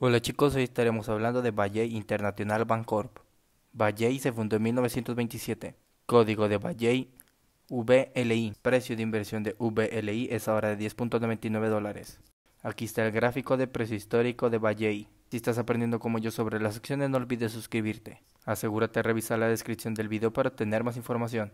Hola chicos, hoy estaremos hablando de Valle International Bancorp. Valle se fundó en 1927. Código de Valle VLI. Precio de inversión de VLI es ahora de 10.99 dólares. Aquí está el gráfico de precio histórico de Valle. Si estás aprendiendo como yo sobre las acciones, no olvides suscribirte. Asegúrate de revisar la descripción del video para obtener más información.